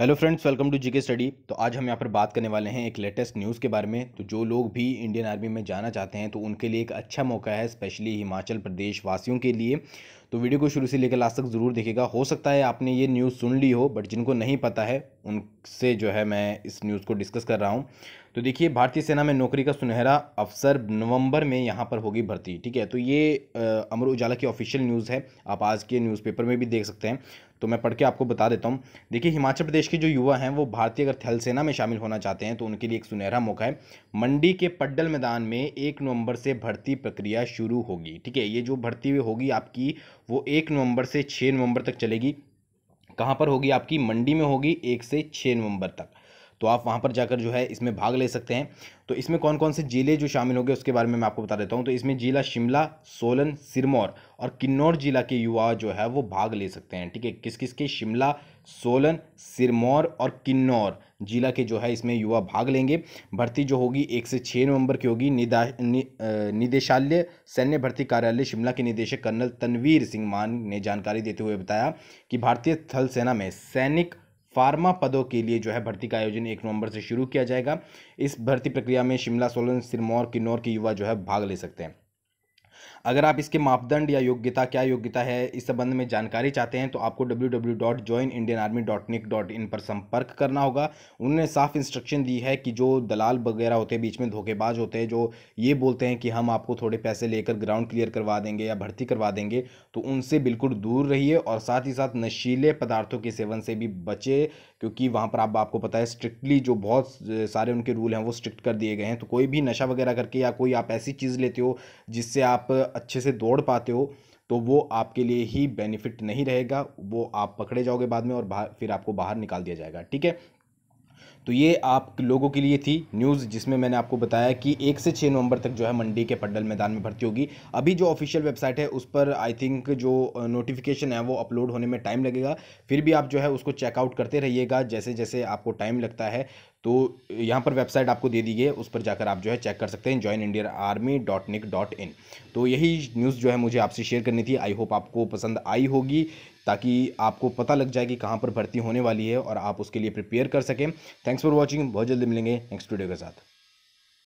hello friends welcome to GK study तो आज हम यहाँ पर बात करने वाले हैं एक लेटेस्ट न्यूज़ के बारे में तो जो लोग भी इंडियन आर्मी में जाना चाहते हैं तो उनके लिए एक अच्छा मौका है स्पेशली हिमाचल प्रदेश वासियों के लिए तो वीडियो को शुरू से लेकर लास्ट तक ज़रूर देखेगा हो सकता है आपने ये न्यूज़ सुन ली हो बट जिनको नहीं पता है उनसे जो है मैं इस न्यूज़ को डिस्कस कर रहा हूँ तो देखिए भारतीय सेना में नौकरी का सुनहरा अवसर नवंबर में यहाँ पर होगी भर्ती ठीक है तो ये अमर उजाला की ऑफिशियल न्यूज़ है आप आज के न्यूज़पेपर में भी देख सकते हैं तो मैं पढ़ के आपको बता देता हूँ देखिए हिमाचल प्रदेश के जो युवा हैं वो भारतीय अगर थल सेना में शामिल होना चाहते हैं तो उनके लिए एक सुनहरा मौका है मंडी के पड्डल मैदान में एक नवंबर से भर्ती प्रक्रिया शुरू होगी ठीक है ये जो भर्ती होगी आपकी वो एक नवंबर से छः नवंबर तक चलेगी कहाँ पर होगी आपकी मंडी में होगी एक से छः नवंबर तक तो आप वहाँ पर जाकर जो है इसमें भाग ले सकते हैं तो इसमें कौन कौन से ज़िले जो शामिल होंगे उसके बारे में मैं आपको बता देता हूँ तो इसमें ज़िला शिमला सोलन सिरमौर और किन्नौर जिला के युवा जो है वो भाग ले सकते हैं ठीक है किस किस के शिमला सोलन सिरमौर और किन्नौर जिला के जो है इसमें युवा भाग लेंगे भर्ती जो होगी एक से छः नवंबर की होगी निदा नि, निदेशालय सैन्य भर्ती कार्यालय शिमला के निदेशक कर्नल तनवीर सिंह मान ने जानकारी देते हुए बताया कि भारतीय थल सेना में सैनिक फार्मा पदों के लिए जो है भर्ती का आयोजन एक नवंबर से शुरू किया जाएगा इस भर्ती प्रक्रिया में शिमला सोलन सिरमौर किन्नौर के युवा जो है भाग ले सकते हैं अगर आप इसके मापदंड या योग्यता क्या योग्यता है इस संबंध में जानकारी चाहते हैं तो आपको डब्ल्यू पर संपर्क करना होगा उन्होंने साफ इंस्ट्रक्शन दी है कि जो दलाल वगैरह होते हैं बीच में धोखेबाज होते हैं जो ये बोलते हैं कि हम आपको थोड़े पैसे लेकर ग्राउंड क्लियर करवा देंगे या भर्ती करवा देंगे तो उनसे बिल्कुल दूर रहिए और साथ ही साथ नशीले पदार्थों के सेवन से भी बचे क्योंकि वहाँ पर आप आपको पता है स्ट्रिक्टली जो बहुत सारे उनके रूल हैं वो स्ट्रिक्ट कर दिए गए हैं तो कोई भी नशा वगैरह करके या कोई आप ऐसी चीज़ लेते हो जिससे आप अच्छे से दौड़ पाते हो तो वो आपके लिए ही बेनिफिट नहीं रहेगा वो आप पकड़े जाओगे बाद में और फिर आपको बाहर निकाल दिया जाएगा ठीक है तो ये आप लोगों के लिए थी न्यूज़ जिसमें मैंने आपको बताया कि एक से छः नवंबर तक जो है मंडी के पड्डल मैदान में भर्ती होगी अभी जो ऑफिशियल वेबसाइट है उस पर आई थिंक जो नोटिफिकेशन है वो अपलोड होने में टाइम लगेगा फिर भी आप जो है उसको चेकआउट करते रहिएगा जैसे जैसे आपको टाइम लगता है तो यहाँ पर वेबसाइट आपको दे दी गई है उस पर जाकर आप जो है चेक कर सकते हैं join Indian army dot nic dot in तो यही न्यूज़ जो है मुझे आपसे शेयर करनी थी आई होप आपको पसंद आई होगी ताकि आपको पता लग जाए कि कहाँ पर भर्ती होने वाली है और आप उसके लिए प्रिपेयर कर सकें थैंक्स फॉर वॉचिंग बहुत जल्दी मिलेंगे नेक्स्ट वीडियो के साथ